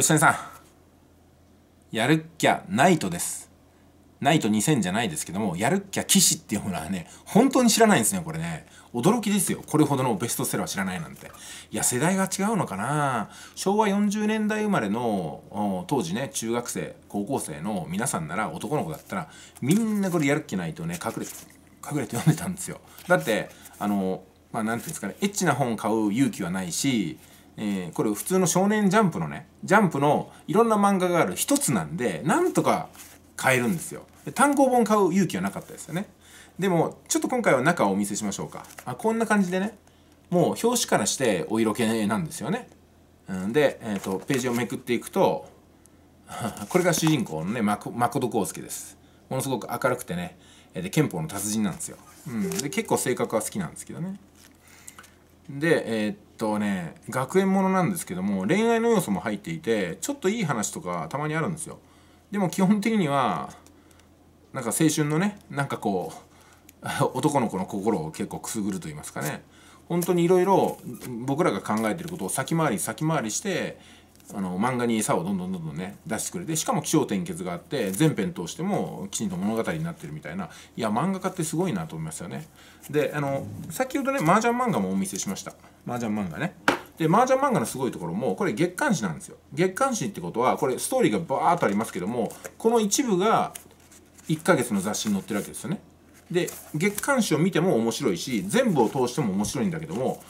吉谷さんやるっきゃナイトですナイト2000じゃないですけどもやるっきゃ騎士っていうものはね本当に知らないんですねこれね驚きですよこれほどのベストセラー知らないなんていや世代が違うのかな昭和40年代生まれの当時ね中学生高校生の皆さんなら男の子だったらみんなこれやるっきゃないとね隠れ隠れて読んでたんですよだってあのまあ何て言うんですかねエッチな本買う勇気はないしえー、これ普通の少年ジャンプのね、ジャンプのいろんな漫画がある一つなんで、なんとか買えるんですよ。単行本買う勇気はなかったですよね。でも、ちょっと今回は中をお見せしましょうか。あこんな感じでね、もう表紙からしてお色気なんですよね。うんで、えーと、ページをめくっていくと、これが主人公のね、誠康介です。ものすごく明るくてね、で憲法の達人なんですよ。うん、で結構性格は好きなんですけどね。で、えー、っとね学園ものなんですけども恋愛の要素も入っていてちょっといい話とかたまにあるんですよでも基本的にはなんか青春のねなんかこう 男の子の心を結構くすぐると言いますかね本当にいろいろ僕らが考えてることを先回り先回りしてあの漫画に餌をどんどんどんどんね出してくれてしかも気象転結があって全編通してもきちんと物語になってるみたいないや漫画家ってすごいなと思いますよねであの先ほどね麻雀漫画もお見せしました麻雀漫画ねで麻雀漫画のすごいところもこれ月刊誌なんですよ月刊誌ってことはこれストーリーがバーっとありますけどもこの一部が1ヶ月の雑誌に載ってるわけですよねで月刊誌を見ても面白いし全部を通しても面白いんだけども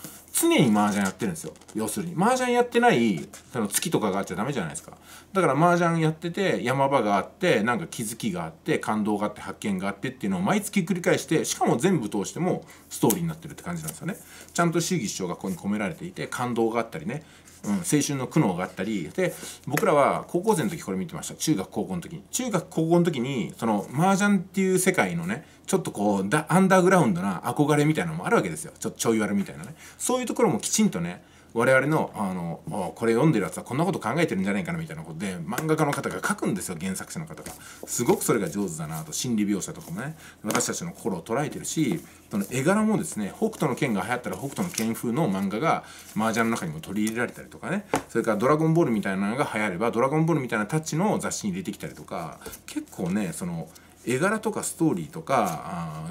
常に麻雀やってるんですよ要するに麻雀やってないその月とかがあっちゃダメじゃないですかだから麻雀やってて山場があってなんか気づきがあって感動があって発見があってっていうのを毎月繰り返してしかも全部通してもストーリーになってるって感じなんですよねちゃんと主義主張がここに込められていて感動があったりねうん、青春の苦悩があったりで僕らは高校生の時これ見てました中学高校の時に中学高校の時にその麻雀っていう世界のねちょっとこうだアンダーグラウンドな憧れみたいなのもあるわけですよちょっとちょい悪みたいなねそういうところもきちんとね我々のあのこれ読んでるやつはこんなこと考えてるんじゃないかなみたいなことで漫画家の方が書くんですよ原作者の方がすごくそれが上手だなと心理描写とかもね私たちの心を捉えてるしその絵柄もですね北斗の剣が流行ったら北斗の剣風の漫画が麻雀の中にも取り入れられたりとかねそれから「ドラゴンボール」みたいなのが流行れば「ドラゴンボール」みたいなタッチの雑誌に出てきたりとか結構ねその絵柄とかストーリーとか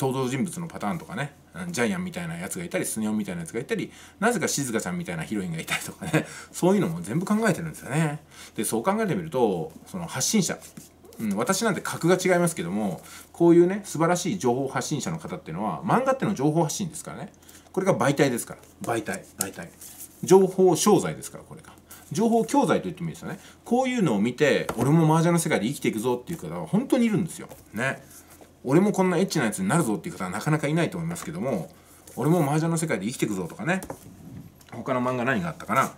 登場人物のパターンとかねジャイアンみたいなやつがいたりスネ夫みたいなやつがいたりなぜか静香ちゃんみたいなヒロインがいたりとかね そういうのも全部考えてるんですよね。でそう考えてみるとその発信者うん、私なんて格が違いますけどもこういうね素晴らしい情報発信者の方っていうのは漫画っての情報発信ですからねこれが媒体ですから媒体媒体情報商材ですからこれが情報教材と言ってもいいですよねこういうのを見て俺も麻雀の世界で生きていくぞっていう方は本当にいるんですよね俺もこんなエッチなやつになるぞっていう方はなかなかいないと思いますけども俺も麻雀の世界で生きていくぞとかね他の漫画何があったかな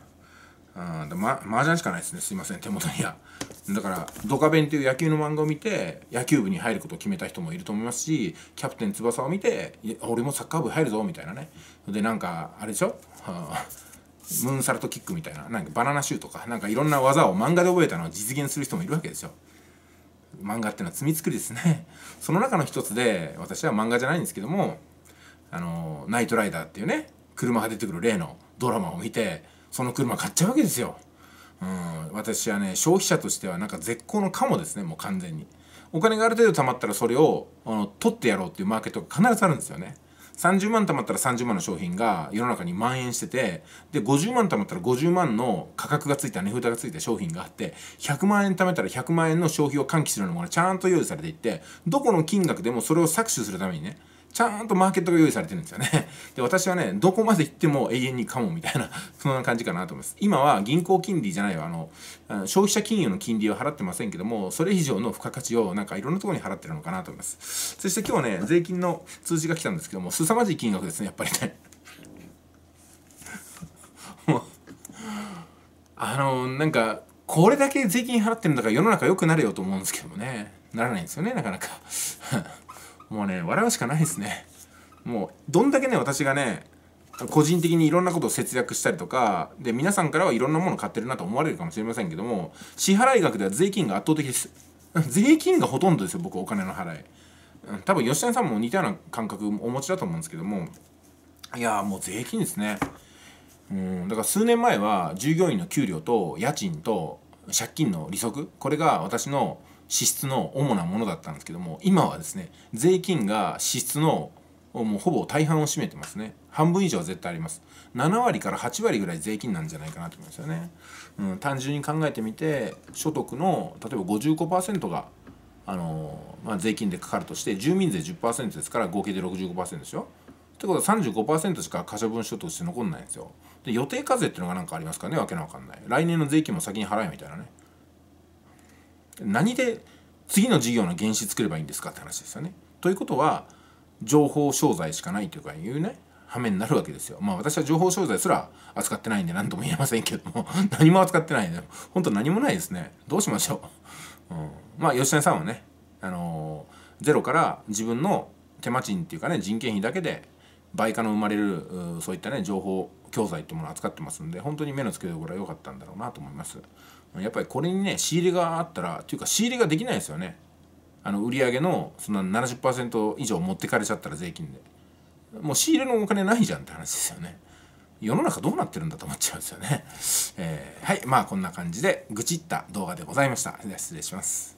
うん、ま、麻雀しかないですね。すいません、手元には。だから、ドカベンという野球の漫画を見て、野球部に入ることを決めた人もいると思いますし、キャプテン翼を見て、俺もサッカー部入るぞ、みたいなね。で、なんか、あれでしょムーンサルトキックみたいななんかバナナシューとかなんかいろんな技を漫画で覚えたのを実現する人もいるわけですよ。漫画っていうのは積み作りですね。その中の一つで私は漫画じゃないんですけどもあのナイトライダーっていうね車が出てくる例のドラマを見てその車買っちゃうわけですよ。うん、私はね消費者としてはなんか絶好のかもですねもう完全にお金がある程度貯まったらそれをあの取ってやろうっていうマーケットが必ずあるんですよね30万貯まったら30万の商品が世の中に蔓延しててで50万貯まったら50万の価格がついた値札がついた商品があって100万円貯めたら100万円の消費を喚起するのがちゃんと用意されていってどこの金額でもそれを搾取するためにねちゃんとマーケットが用意されてるんですよね。で、私はね、どこまで行っても永遠にかもみたいな、そんな感じかなと思います。今は銀行金利じゃないわ、あの、消費者金融の金利を払ってませんけども、それ以上の付加価値をなんかいろんなところに払ってるのかなと思います。そして今日ね、税金の通知が来たんですけども、凄まじい金額ですね、やっぱりね。もう、あの、なんか、これだけ税金払ってるんだから世の中良くなるよと思うんですけどもね、ならないんですよね、なかなか。もうね笑うしかないですねもうどんだけね私がね個人的にいろんなことを節約したりとかで皆さんからはいろんなもの買ってるなと思われるかもしれませんけども支払い額では税金が圧倒的です 税金がほとんどですよ僕お金の払い多分吉谷さんも似たような感覚お持ちだと思うんですけどもいやもう税金ですねうんだから数年前は従業員の給料と家賃と借金の利息これが私の支出の主なものだったんですけども今はですね税金が支出のもうほぼ大半を占めてますね半分以上は絶対あります7割から8割ぐらい税金なんじゃないかなと思いますよね、うん、単純に考えてみて所得の例えば55%があのまあ、税金でかかるとして住民税10%ですから合計で65%ですよってことは35%しか可処分所得して残んないんですよ。で予定課税っていうのが何かありますかねわけのわかんない。来年の税金も先に払えみたいなね。何で次の事業の原資作ればいいんですかって話ですよね。ということは情報商材しかないというかいうね羽目になるわけですよ。まあ私は情報商材すら扱ってないんで何とも言えませんけども 何も扱ってないんで本当何もないですね。どうしましょう。うん、まあ吉谷さんはね、あのー、ゼロから自分の手間賃っていうかね人件費だけで倍価の生まれるそういったね情報教材ってものを扱ってますんで本当に目の付けどころは良かったんだろうなと思います。やっぱりこれにね仕入れがあったらというか仕入れができないですよねあの売り上げのそんな70%以上持ってかれちゃったら税金でもう仕入れのお金ないじゃんって話ですよね世の中どうなってるんだと思っちゃうんですよね、えー、はいまあこんな感じで愚痴った動画でございました失礼します